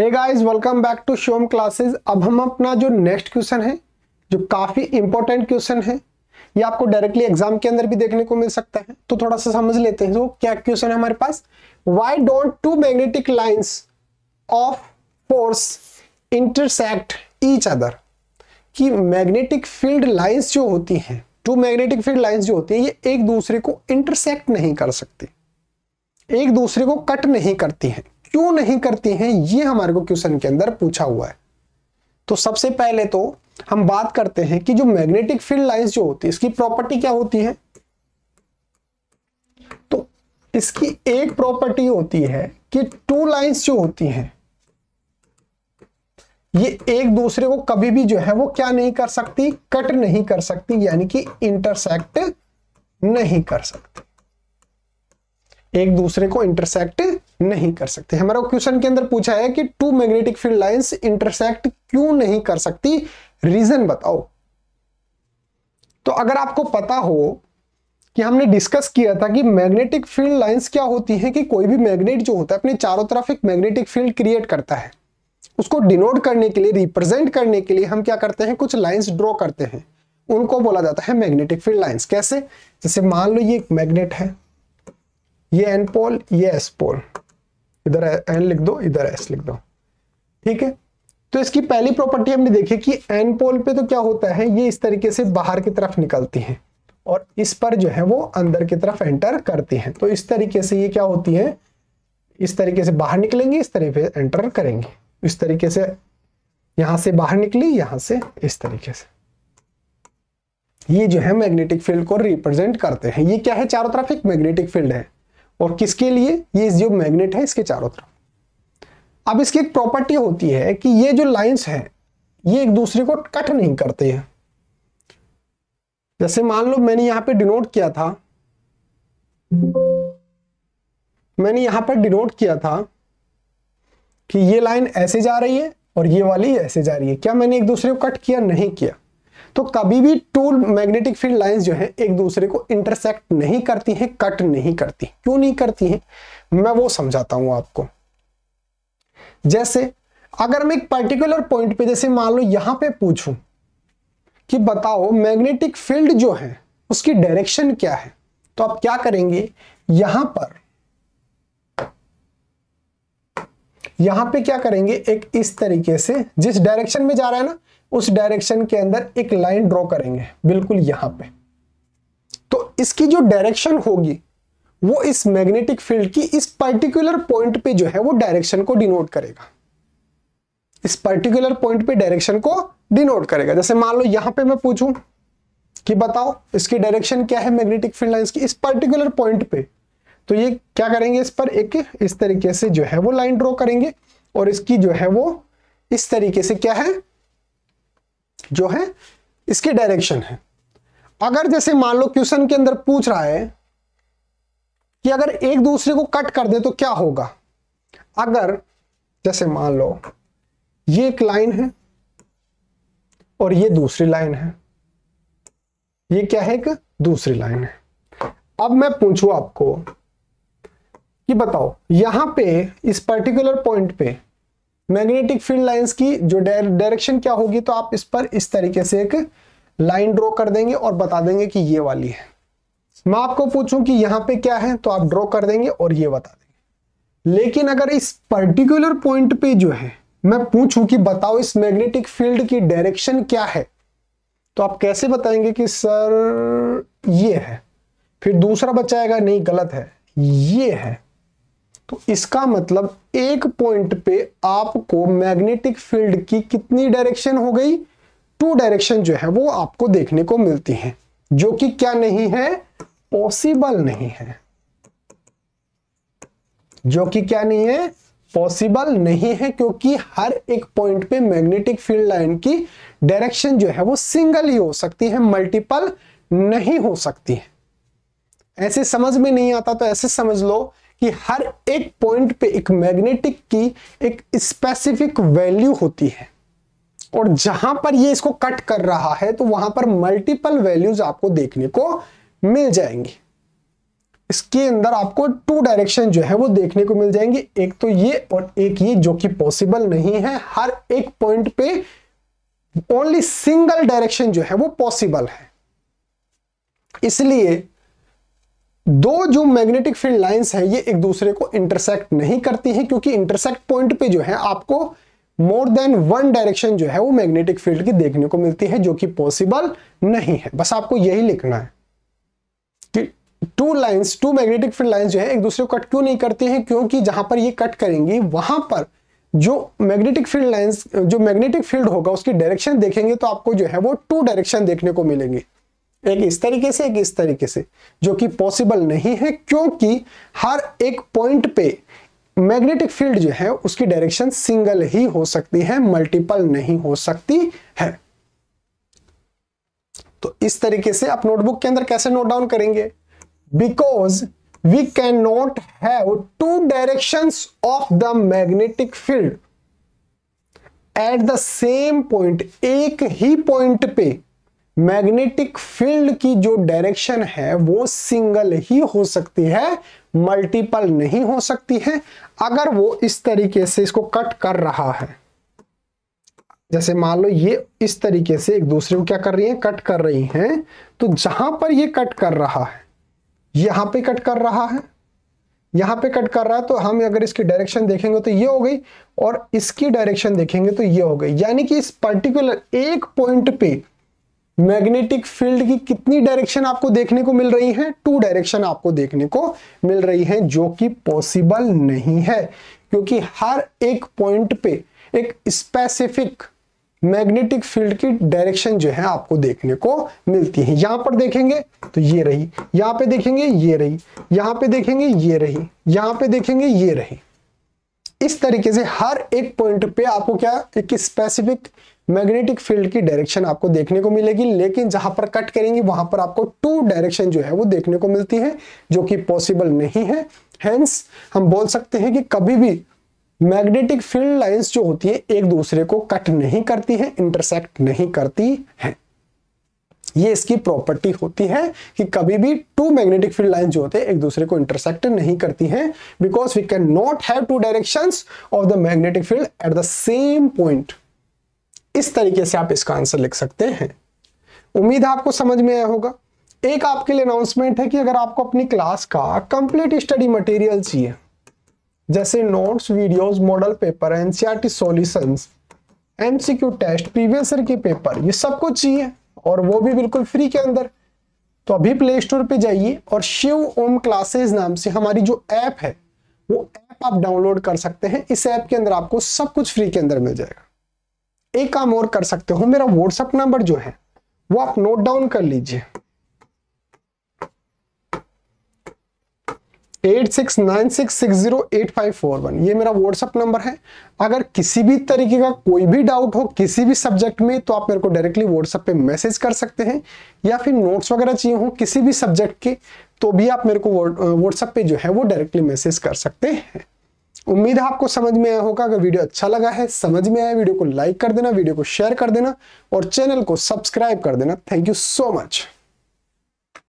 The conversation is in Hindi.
hey guys welcome back to Shom classes अब हम अपना जो नेक्स्ट क्वेश्चन है जो काफ़ी इंपॉर्टेंट क्वेश्चन है ये आपको डायरेक्टली एग्जाम के अंदर भी देखने को मिल सकता है तो थोड़ा सा समझ लेते हैं तो क्या क्वेश्चन है हमारे पास why don't two magnetic lines of force intersect each other कि मैग्नेटिक फील्ड लाइन्स जो होती हैं टू मैग्नेटिक फील्ड लाइन्स जो होती हैं ये एक दूसरे को इंटरसेक्ट नहीं कर सकती एक दूसरे को कट नहीं करती हैं क्यों नहीं करती हैं ये हमारे को क्वेश्चन के अंदर पूछा हुआ है तो सबसे पहले तो हम बात करते हैं कि जो मैग्नेटिक फील्ड लाइंस जो होती है इसकी प्रॉपर्टी क्या होती है तो इसकी एक प्रॉपर्टी होती है कि टू लाइंस जो होती हैं ये एक दूसरे को कभी भी जो है वो क्या नहीं कर सकती कट नहीं कर सकती यानी कि इंटरसेक्ट नहीं कर सकती एक दूसरे को इंटरसेक्ट नहीं कर सकते हमारा क्वेश्चन के अंदर पूछा है कि two magnetic field lines intersect क्यों नहीं कर सकती रीजन बताओ तो अगर आपको पता हो कि हमने डिस्कस किया था कि मैग्नेटिक फील्ड लाइंस क्या होती है कि कोई भी मैग्नेट जो होता है अपने चारों तरफ एक मैग्नेटिक फील्ड क्रिएट करता है उसको डिनोट करने के लिए रिप्रेजेंट करने के लिए हम क्या करते हैं कुछ लाइंस ड्रॉ करते हैं उनको बोला जाता है मैग्नेटिक फील्ड लाइंस कैसे जैसे मान लो ये एक मैग्नेट है ये एन पोल ये एस पोल इधर एन लिख दो इधर एस लिख दो ठीक है तो इसकी पहली प्रॉपर्टी हमने देखी कि एन पोल पे तो क्या होता है ये इस तरीके से बाहर की तरफ निकलती है और इस पर जो है वो अंदर की तरफ एंटर करती है तो इस तरीके से ये क्या होती है इस तरीके से बाहर निकलेंगे इस तरीके से एंटर करेंगे इस तरीके से यहां से बाहर निकली यहां से इस तरीके से ये जो है मैग्नेटिक फील्ड को रिप्रेजेंट करते हैं ये क्या है चारों तरफ एक मैग्नेटिक फील्ड है और किसके लिए ये जो मैग्नेट है इसके चारों तरफ अब इसकी एक प्रॉपर्टी होती है कि ये जो लाइंस हैं ये एक दूसरे को कट नहीं करते हैं जैसे मान लो मैंने यहां पे डिनोट किया था मैंने यहां पर डिनोट किया था कि ये लाइन ऐसे जा रही है और ये वाली ऐसे जा रही है क्या मैंने एक दूसरे को कट किया नहीं किया तो कभी भी टू मैग्नेटिक फील्ड लाइंस जो है एक दूसरे को इंटरसेक्ट नहीं करती हैं कट नहीं करती क्यों नहीं करती हैं मैं वो समझाता हूं आपको जैसे अगर मैं एक पर्टिकुलर पॉइंट पे जैसे मान लो यहां पे पूछूं कि बताओ मैग्नेटिक फील्ड जो है उसकी डायरेक्शन क्या है तो आप क्या करेंगे यहां पर यहां पे क्या करेंगे एक इस तरीके से जिस डायरेक्शन में जा रहा है ना उस डायरेक्शन के अंदर एक लाइन ड्रॉ करेंगे बिल्कुल यहां पे तो इसकी जो डायरेक्शन होगी वो इस मैग्नेटिक फील्ड की इस पर्टिकुलर पॉइंट पे जो है वो डायरेक्शन को डिनोट करेगा इस पर्टिकुलर पॉइंट पे डायरेक्शन को डिनोट करेगा जैसे मान लो यहां पे मैं पूछूं कि बताओ इसकी डायरेक्शन क्या है मैग्नेटिक फील्ड लाइंस की इस पर्टिकुलर पॉइंट पे तो ये क्या करेंगे इस पर एक इस तरीके से जो है वो लाइन ड्रॉ करेंगे और इसकी जो है वो इस तरीके से क्या है जो है इसकी डायरेक्शन है अगर जैसे मान लो क्वेश्चन के अंदर पूछ रहा है कि अगर एक दूसरे को कट कर दे तो क्या होगा अगर जैसे मान लो ये एक लाइन है और ये दूसरी लाइन है ये क्या है एक दूसरी लाइन है अब मैं पूछूं आपको कि बताओ यहां पे इस पर्टिकुलर पॉइंट पे मैग्नेटिक फील्ड लाइंस की जो डायरेक्शन क्या होगी तो आप इस पर इस तरीके से एक लाइन ड्रॉ कर देंगे और बता देंगे कि ये वाली है मैं आपको पूछूं कि यहां पे क्या है तो आप ड्रॉ कर देंगे और ये बता देंगे लेकिन अगर इस पर्टिकुलर पॉइंट पे जो है मैं पूछूं कि बताओ इस मैग्नेटिक फील्ड की डायरेक्शन क्या है तो आप कैसे बताएंगे कि सर ये है फिर दूसरा बचाएगा नहीं गलत है ये है तो इसका मतलब एक पॉइंट पे आपको मैग्नेटिक फील्ड की कितनी डायरेक्शन हो गई टू डायरेक्शन जो है वो आपको देखने को मिलती है जो कि क्या नहीं है पॉसिबल नहीं है जो कि क्या नहीं है पॉसिबल नहीं है क्योंकि हर एक पॉइंट पे मैग्नेटिक फील्ड लाइन की डायरेक्शन जो है वो सिंगल ही हो सकती है मल्टीपल नहीं हो सकती है ऐसे समझ में नहीं आता तो ऐसे समझ लो कि हर एक पॉइंट पे एक मैग्नेटिक की एक स्पेसिफिक वैल्यू होती है और जहां पर ये इसको कट कर रहा है तो वहां पर मल्टीपल वैल्यूज आपको देखने को मिल जाएंगी इसके अंदर आपको टू डायरेक्शन जो है वो देखने को मिल जाएंगे एक तो ये और एक ये जो कि पॉसिबल नहीं है हर एक पॉइंट पे ओनली सिंगल डायरेक्शन जो है वो पॉसिबल है इसलिए दो जो मैग्नेटिक फील्ड लाइंस है ये एक दूसरे को इंटरसेक्ट नहीं करती हैं क्योंकि इंटरसेक्ट पॉइंट पे जो है आपको मोर देन वन डायरेक्शन जो है वो मैग्नेटिक फील्ड की देखने को मिलती है जो कि पॉसिबल नहीं है बस आपको यही लिखना है कि two lines two magnetic field lines जो है एक दूसरे को कट क्यों नहीं करती है क्योंकि जहां पर ये कट करेंगी वहां पर जो मैग्नेटिक फील्ड लाइन्स जो मैग्नेटिक फील्ड होगा उसकी डायरेक्शन देखेंगे तो आपको जो है वो टू डायरेक्शन देखने को मिलेंगे एक इस तरीके से एक इस तरीके से जो कि पॉसिबल नहीं है क्योंकि हर एक पॉइंट पे मैग्नेटिक फील्ड जो है उसकी डायरेक्शन सिंगल ही हो सकती है मल्टीपल नहीं हो सकती है तो इस तरीके से आप नोटबुक के अंदर कैसे नोट डाउन करेंगे because we can not have two direction of the magnetic field at the same point एक ही पॉइंट पे मैग्नेटिक फील्ड की जो डायरेक्शन है वो सिंगल ही हो सकती है मल्टीपल नहीं हो सकती है अगर वो इस तरीके से इसको कट कर रहा है जैसे मान लो ये इस तरीके से एक दूसरे को क्या कर रही है कट कर रही हैं तो जहां पर ये कट कर रहा है यहां पे कट कर रहा है यहां पे कट कर रहा है तो हम अगर इसकी डायरेक्शन देखेंगे तो ये हो गई और इसकी डायरेक्शन देखेंगे तो ये हो गई यानी कि इस पर्टिकुलर एक पॉइंट पे मैग्नेटिक फील्ड की कितनी डायरेक्शन आपको देखने को मिल रही है टू डायरेक्शन आपको देखने को मिल रही है जो कि पॉसिबल नहीं है क्योंकि हर एक पॉइंट पे एक स्पेसिफिक मैग्नेटिक फील्ड की डायरेक्शन जो है आपको देखने को मिलती है यहां पर देखेंगे तो ये रही यहां पे देखेंगे ये रही यहां पे देखेंगे ये रही यहां पे देखेंगे ये रही इस तरीके से हर एक पॉइंट पे आपको क्या एक स्पेसिफिक मैग्नेटिक फील्ड की डायरेक्शन आपको देखने को मिलेगी लेकिन जहां पर कट करेंगी वहां पर आपको टू डायरेक्शन जो है वो देखने को मिलती है जो कि पॉसिबल नहीं है हैंस हम बोल सकते हैं कि कभी भी मैग्नेटिक फील्ड लाइंस जो होती है एक दूसरे को कट नहीं करती है इंटरसेक्ट नहीं करती है ये इसकी प्रॉपर्टी होती है कि कभी भी टू मैग्नेटिक फील्ड लाइन जो होते हैं एक दूसरे को इंटरसेक्ट नहीं करती हैं because we can not have two directions of the magnetic field at the same point इस तरीके से आप इसका आंसर लिख सकते हैं उम्मीद है आपको समझ में आया होगा एक आपके लिए अनाउंसमेंट है कि अगर आपको अपनी क्लास का कंप्लीट स्टडी मटेरियल चाहिए जैसे notes videos model paper NCERT solutions MCQ test previous year के पेपर ये सब कुछ चाहिए और वो भी बिल्कुल फ्री के अंदर तो अभी प्ले स्टोर पर जाइए और शिव ओम क्लासेज नाम से हमारी जो ऐप है वो ऐप आप डाउनलोड कर सकते हैं इस ऐप के अंदर आपको सब कुछ फ्री के अंदर मिल जाएगा एक काम और कर सकते हो मेरा व्हाट्सएप नंबर जो है वो आप नोट डाउन कर लीजिए eight six nine six six zero eight five four one ये मेरा व्हाट्सएप नंबर है अगर किसी भी तरीके का कोई भी डाउट हो किसी भी सब्जेक्ट में तो आप मेरे को डायरेक्टली व्हाट्सएप पे मैसेज कर सकते हैं या फिर नोट्स वगैरह चाहिए हो किसी भी सब्जेक्ट के तो भी आप मेरे को व्हाट्सएप पे जो है वो डायरेक्टली मैसेज कर सकते हैं उम्मीद है आपको समझ में आया होगा अगर वीडियो अच्छा लगा है समझ में आया वीडियो को लाइक कर देना वीडियो को शेयर कर देना और चैनल को सब्सक्राइब कर देना थैंक यू सो मच